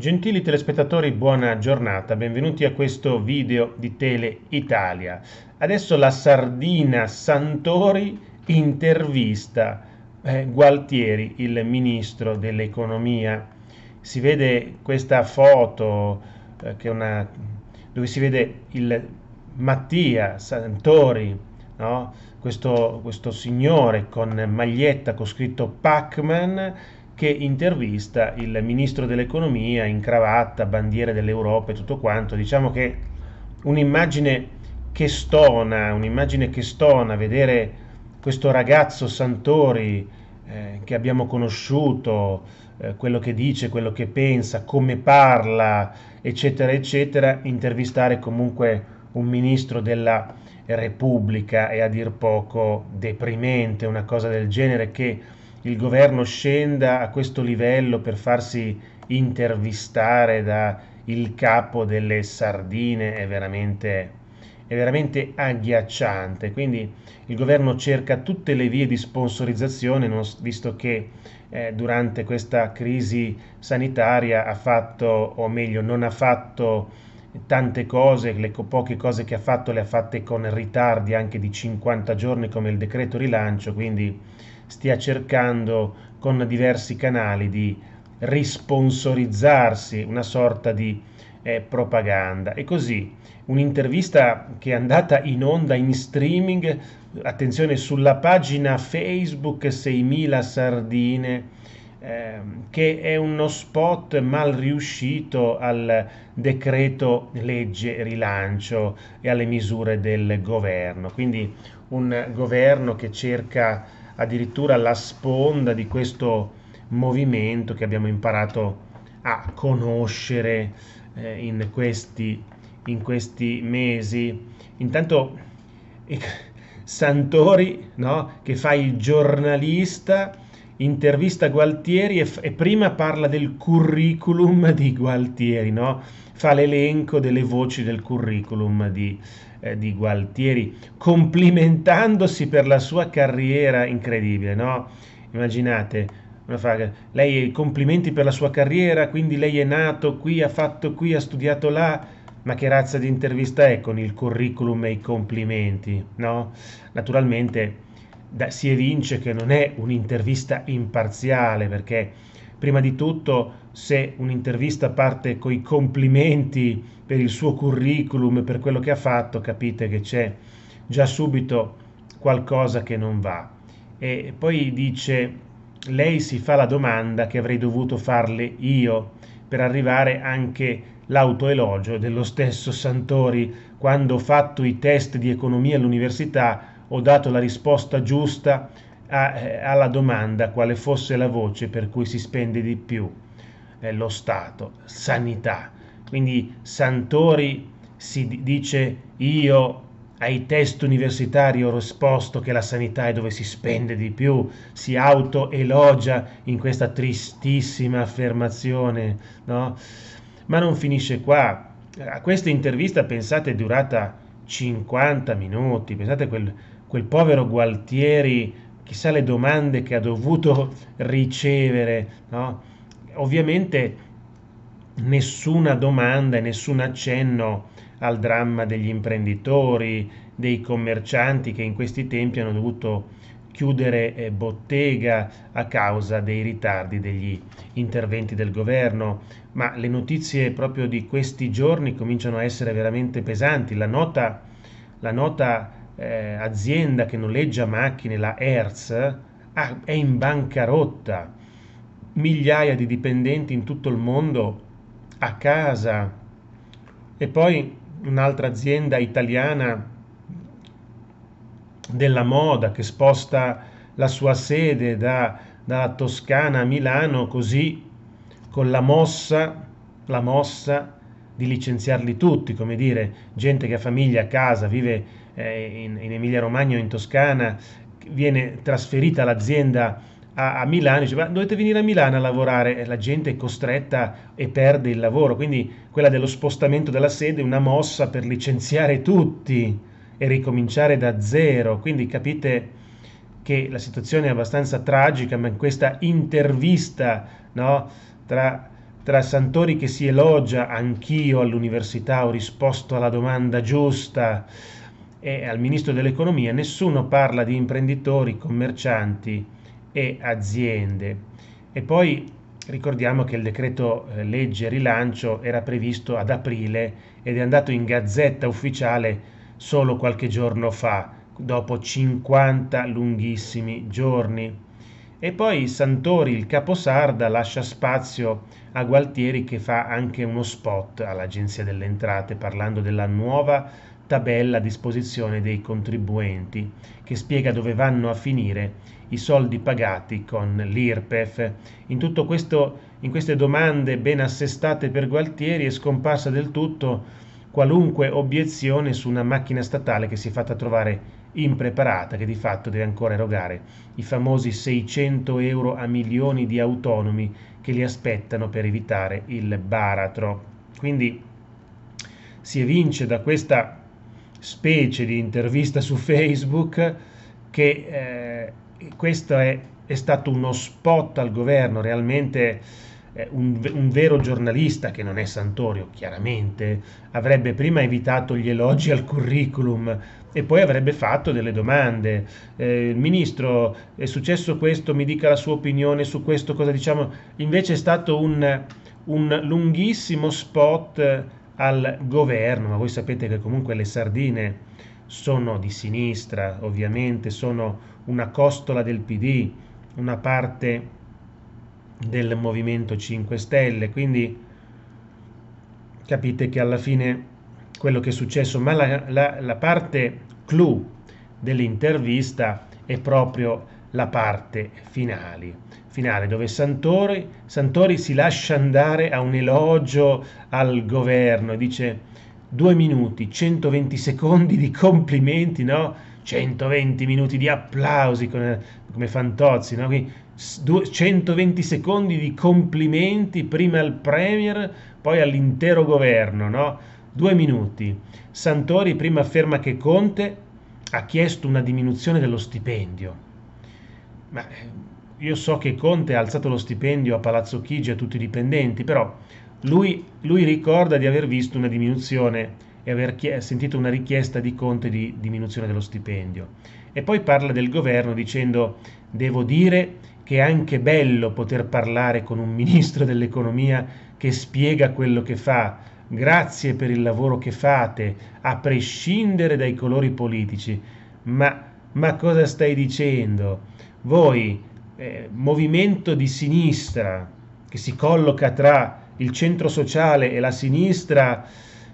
Gentili telespettatori, buona giornata, benvenuti a questo video di Tele Italia. Adesso la sardina Santori intervista eh, Gualtieri, il ministro dell'economia. Si vede questa foto eh, una, dove si vede il Mattia Santori, no? questo, questo signore con maglietta con scritto Pac-Man che intervista il ministro dell'economia in cravatta, bandiere dell'Europa e tutto quanto. Diciamo che un'immagine che stona, un'immagine che stona vedere questo ragazzo Santori eh, che abbiamo conosciuto, eh, quello che dice, quello che pensa, come parla, eccetera, eccetera, intervistare comunque un ministro della Repubblica è a dir poco deprimente, una cosa del genere che il governo scenda a questo livello per farsi intervistare da il capo delle sardine è veramente, è veramente agghiacciante. Quindi il governo cerca tutte le vie di sponsorizzazione, visto che eh, durante questa crisi sanitaria ha fatto, o meglio, non ha fatto tante cose, le poche cose che ha fatto le ha fatte con ritardi anche di 50 giorni come il decreto rilancio, quindi stia cercando con diversi canali di risponsorizzarsi una sorta di eh, propaganda. E così un'intervista che è andata in onda in streaming, attenzione, sulla pagina Facebook 6000 Sardine, eh, che è uno spot mal riuscito al decreto legge rilancio e alle misure del governo. Quindi un governo che cerca addirittura la sponda di questo movimento che abbiamo imparato a conoscere eh, in, questi, in questi mesi. Intanto Santori no? che fa il giornalista intervista Gualtieri e, f- e, prima parla del curriculum di Gualtieri, no? fa l'elenco delle voci del curriculum di, Gualtieri. Eh, di Gualtieri, complimentandosi per la sua carriera incredibile, no? Immaginate, Fraga. lei complimenti per la sua carriera, quindi lei è nato qui, ha fatto qui, ha studiato là. Ma che razza di intervista è con il curriculum e i complimenti, no? Naturalmente da, si evince che non è un'intervista imparziale perché prima di tutto se un'intervista parte con i complimenti per il suo curriculum, per quello che ha fatto, capite che c'è già subito qualcosa che non va. E poi dice, lei si fa la domanda che avrei dovuto farle io per arrivare anche l'autoelogio dello stesso Santori quando ho fatto i test di economia all'università ho dato la risposta giusta a, eh, alla domanda quale fosse la voce per cui si spende di più eh, lo Stato, sanità. Quindi Santori si dice io ai test universitari ho risposto che la sanità è dove si spende di più, si autoelogia in questa tristissima affermazione, no? Ma non finisce qua. A questa intervista, pensate, è durata 50 minuti, pensate quel, quel povero Gualtieri, chissà le domande che ha dovuto ricevere, no? ovviamente nessuna domanda e nessun accenno al dramma degli imprenditori, dei commercianti che in questi tempi hanno dovuto chiudere eh, bottega a causa dei ritardi degli interventi del governo, ma le notizie proprio di questi giorni cominciano a essere veramente pesanti. La nota, la nota eh, azienda che noleggia macchine, la Hertz, ah, è in bancarotta migliaia di dipendenti in tutto il mondo a casa e poi un'altra azienda italiana della moda che sposta la sua sede da, dalla Toscana a Milano così con la mossa, la mossa di licenziarli tutti, come dire, gente che ha famiglia a casa, vive eh, in, in Emilia Romagna o in Toscana, viene trasferita l'azienda a, a Milano, diceva dovete venire a Milano a lavorare la gente è costretta e perde il lavoro, quindi quella dello spostamento della sede è una mossa per licenziare tutti e ricominciare da zero, quindi capite che la situazione è abbastanza tragica, ma in questa intervista no, tra tra Santori che si elogia, anch'io all'università ho risposto alla domanda giusta, e al ministro dell'economia, nessuno parla di imprenditori, commercianti, e aziende. E poi ricordiamo che il decreto eh, legge rilancio era previsto ad aprile ed è andato in gazzetta ufficiale solo qualche giorno fa, dopo 50 lunghissimi giorni. E poi Santori, il caposarda, lascia spazio a Gualtieri che fa anche uno spot all'Agenzia delle Entrate parlando della nuova tabella a disposizione dei contribuenti che spiega dove vanno a finire i soldi pagati con l'IRPEF. In, questo, in queste domande ben assestate per Gualtieri è scomparsa del tutto qualunque obiezione su una macchina statale che si è fatta trovare impreparata, che di fatto deve ancora erogare i famosi 600 euro a milioni di autonomi che li aspettano per evitare il baratro. Quindi si evince da questa specie di intervista su Facebook che eh, questo è, è, stato uno spot al governo, realmente eh, un, un, vero giornalista che non è Santorio, chiaramente, avrebbe prima evitato gli elogi al curriculum e poi avrebbe fatto delle domande. Eh, ministro, è successo questo, mi dica la sua opinione su questo, cosa diciamo. Invece è stato un, un lunghissimo spot al governo, ma voi sapete che comunque le sardine sono di sinistra, ovviamente sono una costola del PD, una parte del Movimento 5 Stelle, quindi capite che alla fine quello che è successo, ma la, la, la parte clou dell'intervista è proprio la parte finale, finale dove Santori, Santori si lascia andare a un elogio al governo e dice due minuti, 120 secondi di complimenti, no? 120 minuti di applausi come, come Fantozzi, no? Quindi, 120 secondi di complimenti prima al Premier, poi all'intero governo, no? Due minuti. Santori prima afferma che Conte ha chiesto una diminuzione dello stipendio ma io so che Conte ha alzato lo stipendio a Palazzo Chigi a tutti i dipendenti, però lui, lui ricorda di aver visto una diminuzione e aver sentito una richiesta di Conte di diminuzione dello stipendio. E poi parla del governo dicendo devo dire che è anche bello poter parlare con un ministro dell'economia che spiega quello che fa, grazie per il lavoro che fate, a prescindere dai colori politici, ma ma cosa stai dicendo? Voi, eh, movimento di sinistra che si colloca tra il centro sociale e la sinistra,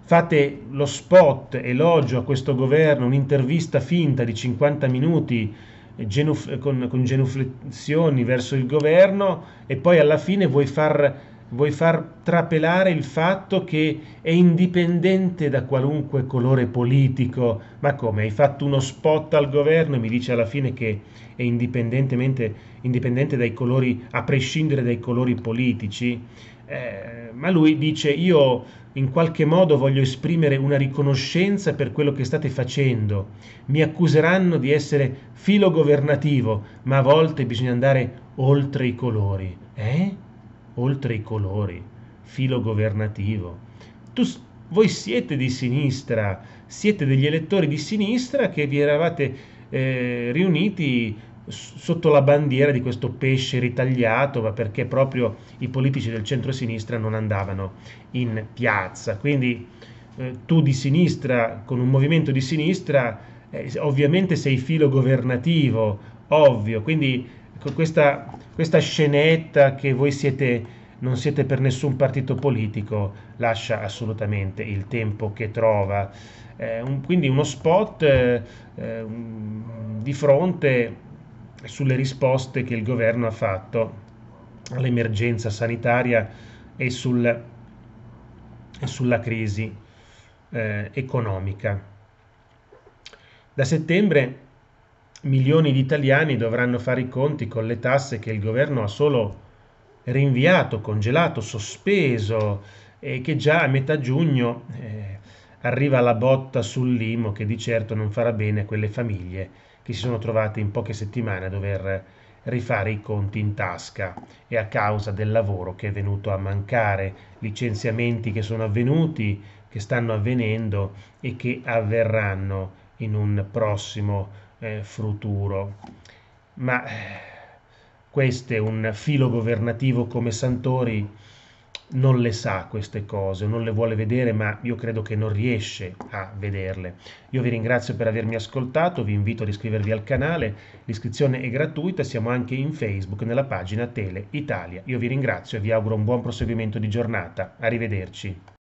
fate lo spot elogio a questo governo, un'intervista finta di 50 minuti eh, genuf- con, con genuflessioni verso il governo e poi alla fine vuoi far vuoi far trapelare il fatto che è indipendente da qualunque colore politico. Ma come? Hai fatto uno spot al governo e mi dice alla fine che è indipendente dai colori, a prescindere dai colori politici? Eh, ma lui dice io in qualche modo voglio esprimere una riconoscenza per quello che state facendo. Mi accuseranno di essere filogovernativo, ma a volte bisogna andare oltre i colori. Eh? oltre i colori, filo governativo. Tu, voi siete di sinistra, siete degli elettori di sinistra che vi eravate eh, riuniti sotto la bandiera di questo pesce ritagliato, ma perché proprio i politici del centro-sinistra non andavano in piazza. Quindi eh, tu di sinistra, con un movimento di sinistra, eh, ovviamente sei filo governativo, ovvio, quindi Ecco, questa, questa scenetta che voi siete, non siete per nessun partito politico lascia assolutamente il tempo che trova. Eh, un, quindi uno spot eh, eh di fronte sulle risposte che il governo ha fatto all'emergenza sanitaria e, sul, e sulla crisi eh, economica. Da settembre milioni di italiani dovranno fare i conti con le tasse che il governo ha solo rinviato, congelato, sospeso e che già a metà giugno eh, arriva la botta sul limo che di certo non farà bene a quelle famiglie che si sono trovate in poche settimane a dover rifare i conti in tasca e a causa del lavoro che è venuto a mancare, licenziamenti che sono avvenuti, che stanno avvenendo e che avverranno in un prossimo eh, futuro. Ma eh, queste un filo governativo come Santori non le sa queste cose, non le vuole vedere, ma io credo che non riesce a vederle. Io vi ringrazio per avermi ascoltato, vi invito ad iscrivervi al canale, l'iscrizione è gratuita, siamo anche in Facebook nella pagina Tele Italia. Io vi ringrazio e vi auguro un buon proseguimento di giornata. Arrivederci.